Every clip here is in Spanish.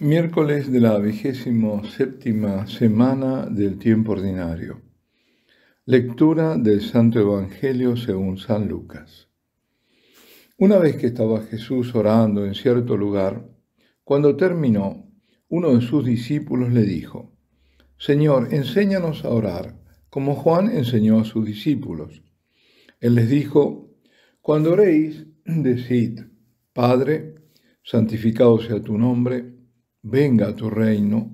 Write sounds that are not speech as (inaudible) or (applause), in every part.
Miércoles de la vigésimo séptima semana del tiempo ordinario. Lectura del Santo Evangelio según San Lucas. Una vez que estaba Jesús orando en cierto lugar, cuando terminó, uno de sus discípulos le dijo, Señor, enséñanos a orar, como Juan enseñó a sus discípulos. Él les dijo, Cuando oréis, decid, Padre, santificado sea tu nombre, venga a tu reino.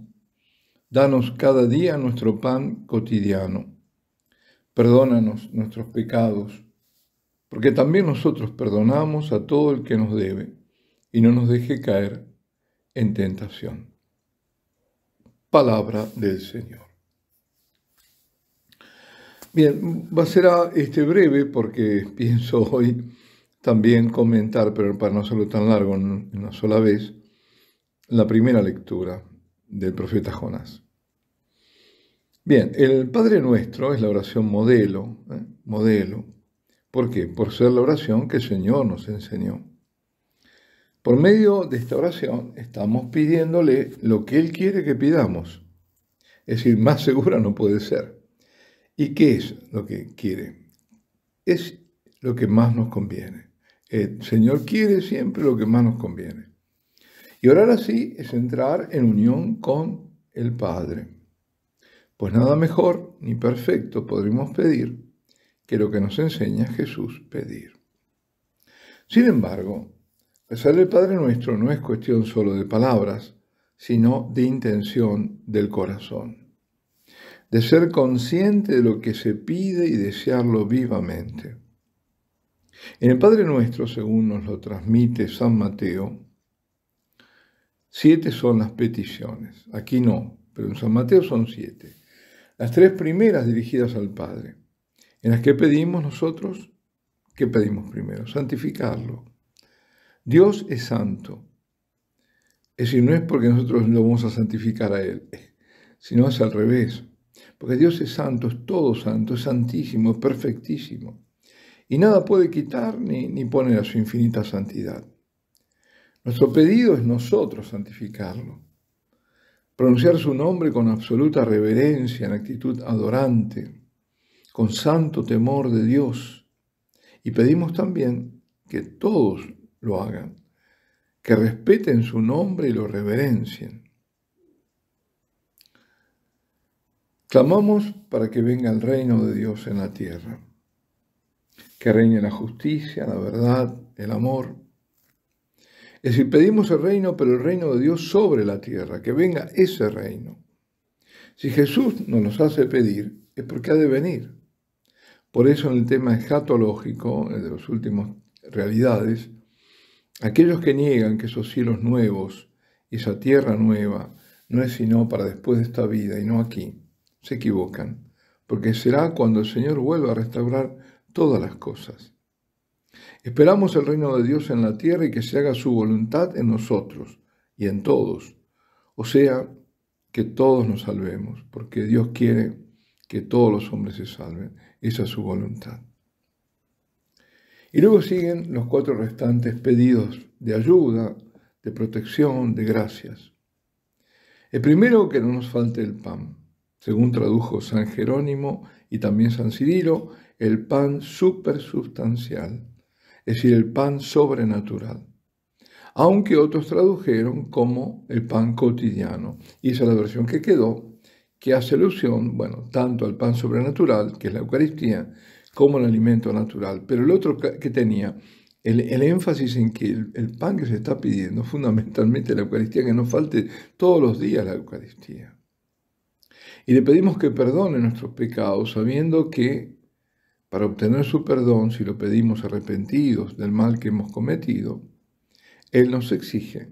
Danos cada día nuestro pan cotidiano. Perdónanos nuestros pecados, porque también nosotros perdonamos a todo el que nos debe, y no nos deje caer en tentación. Palabra del Señor. Bien, va a ser ah, este breve porque pienso hoy también comentar, pero para no hacerlo tan largo en una sola vez, la primera lectura del profeta Jonás. Bien, el Padre Nuestro es la oración modelo, ¿eh? modelo. ¿Por qué? Por ser la oración que el Señor nos enseñó. Por medio de esta oración estamos pidiéndole lo que Él quiere que pidamos. Es decir, más segura no puede ser. ¿Y qué es lo que quiere? Es lo que más nos conviene. El Señor quiere siempre lo que más nos conviene. Y orar así es entrar en unión con el Padre. Pues nada mejor ni perfecto podremos pedir que lo que nos enseña Jesús pedir. Sin embargo, rezar el Padre nuestro no es cuestión solo de palabras, sino de intención del corazón, de ser consciente de lo que se pide y desearlo vivamente. En el Padre nuestro, según nos lo transmite San Mateo, Siete son las peticiones. Aquí no, pero en San Mateo son siete. Las tres primeras dirigidas al Padre, en las que pedimos nosotros, ¿qué pedimos primero? Santificarlo. Dios es santo. Es decir, no es porque nosotros lo vamos a santificar a Él, (laughs) sino es al revés. Porque Dios es santo, es todo santo, es santísimo, es perfectísimo. Y nada puede quitar ni, ni poner a su infinita santidad. Nuestro pedido es nosotros santificarlo, pronunciar su nombre con absoluta reverencia, en actitud adorante, con santo temor de Dios. Y pedimos también que todos lo hagan, que respeten su nombre y lo reverencien. Clamamos para que venga el reino de Dios en la tierra, que reine la justicia, la verdad, el amor, es decir, pedimos el reino, pero el reino de Dios sobre la tierra, que venga ese reino. Si Jesús no nos hace pedir, es porque ha de venir. Por eso en el tema escatológico, eh, de las últimas realidades, aquellos que niegan que esos cielos nuevos y esa tierra nueva no es sino para después de esta vida y no aquí, se equivocan, porque será cuando el Señor vuelva a restaurar todas las cosas. Esperamos el reino de Dios en la tierra y que se haga su voluntad en nosotros y en todos. O sea, que todos nos salvemos, porque Dios quiere que todos los hombres se salven. Esa es su voluntad. Y luego siguen los cuatro restantes pedidos de ayuda, de protección, de gracias. El primero, que no nos falte el pan. Según tradujo San Jerónimo y también San Cidilo, el pan supersustancial es decir, el pan sobrenatural. Aunque otros tradujeron como el pan cotidiano. Y esa es la versión que quedó, que hace alusión, bueno, tanto al pan sobrenatural, que es la Eucaristía, como al alimento natural. Pero el otro que tenía el, énfasis en que el, el, pan que se está pidiendo, (laughs) fundamentalmente la Eucaristía, que nos falte todos los días la Eucaristía. Y le pedimos que perdone nuestros pecados, sabiendo que para obtener su perdón si lo pedimos arrepentidos del mal que hemos cometido, Él nos exige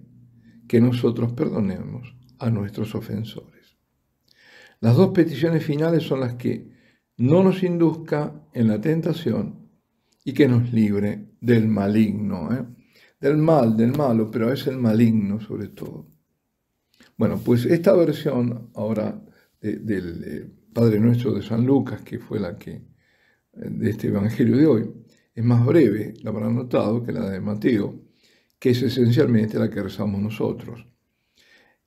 que nosotros perdonemos a nuestros ofensores. Las dos peticiones finales son las que no nos induzca en la tentación y que nos libre del maligno, ¿eh? del mal, del malo, pero es el maligno sobre todo. Bueno, pues esta versión ahora del eh, Padre Nuestro de San Lucas, que fue la que de este Evangelio de hoy es más breve, la habrán notado, que la de Mateo, que es esencialmente la que rezamos nosotros.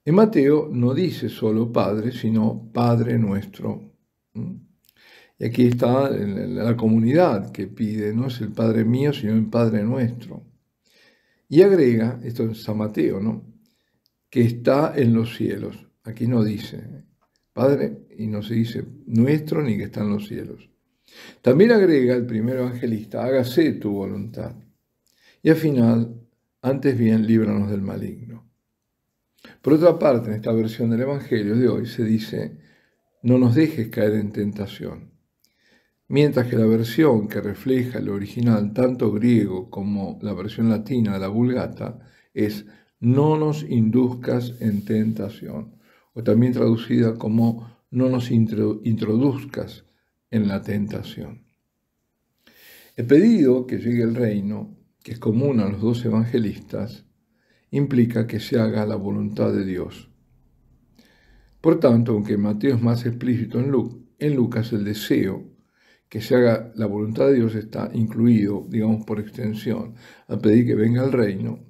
En Mateo no dice solo Padre, sino Padre nuestro. Y aquí está la comunidad que pide, no es el Padre mío, sino el Padre nuestro. Y agrega, esto es San Mateo, ¿no? que está en los cielos. Aquí no dice Padre y no se dice nuestro ni que está en los cielos. También agrega el primer evangelista, hágase tu voluntad. Y al final, antes bien, líbranos del maligno. Por otra parte, en esta versión del Evangelio de hoy se dice, no nos dejes caer en tentación. Mientras que la versión que refleja el original, tanto griego como la versión latina de la Vulgata, es no nos induzcas en tentación, o también traducida como no nos introduzcas en la tentación. El pedido que llegue el reino, que es común a los dos evangelistas, implica que se haga la voluntad de Dios. Por tanto, aunque Mateo es más explícito en, en Lucas, el deseo que se haga la voluntad de Dios está incluido, digamos, por extensión, al pedir que venga el reino.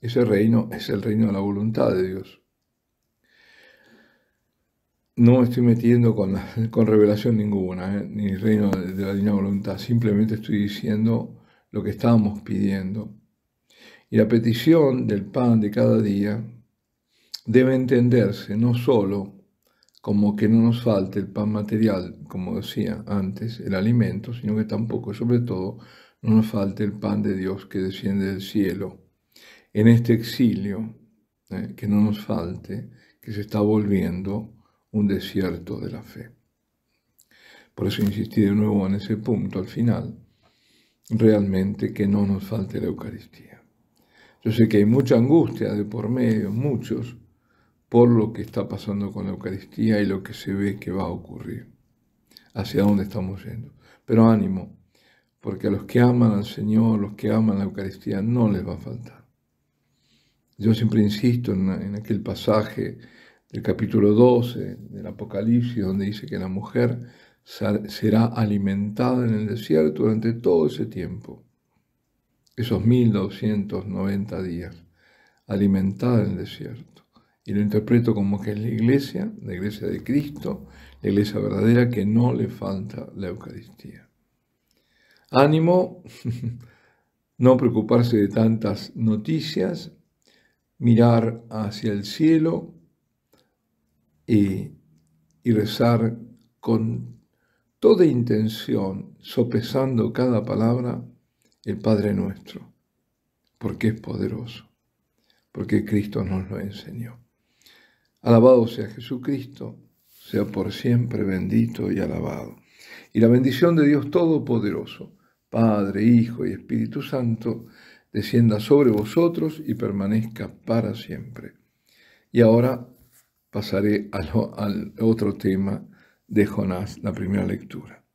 Ese reino es el reino de la voluntad de Dios no estoy metiendo con, (laughs) revelación ninguna, ¿eh? ni reino de, la divina voluntad, simplemente estoy diciendo lo que estábamos pidiendo. Y la petición del pan de cada día debe entenderse no sólo como que no nos falte el pan material, como decía antes, el alimento, sino que tampoco, sobre todo, no nos falte el pan de Dios que desciende del cielo. En este exilio, ¿eh? que no nos falte, que se está volviendo un desierto de la fe. Por eso insistí de nuevo en ese punto al final, realmente que no nos falte la Eucaristía. Yo sé que hay mucha angustia de por medio, muchos, por lo que está pasando con la Eucaristía y lo que se ve que va a ocurrir, hacia dónde estamos yendo. Pero ánimo, porque a los que aman al Señor, los que aman la Eucaristía, no les va a faltar. Yo siempre insisto en, en aquel pasaje el capítulo 12 del Apocalipsis, donde dice que la mujer será alimentada en el desierto durante todo ese tiempo, esos 1290 días, alimentada en el desierto. Y lo interpreto como que es la iglesia, la iglesia de Cristo, la iglesia verdadera que no le falta la Eucaristía. Ánimo, (laughs) no preocuparse de tantas noticias, mirar hacia el cielo, y, rezar con toda intención, sopesando cada palabra, el Padre nuestro, porque es poderoso, porque Cristo nos lo enseñó. Alabado sea Jesucristo, sea por siempre bendito y alabado. Y la bendición de Dios Todopoderoso, Padre, Hijo y Espíritu Santo, descienda sobre vosotros y permanezca para siempre. Y ahora pasaré al, otro tema de Jonás, la primera lectura.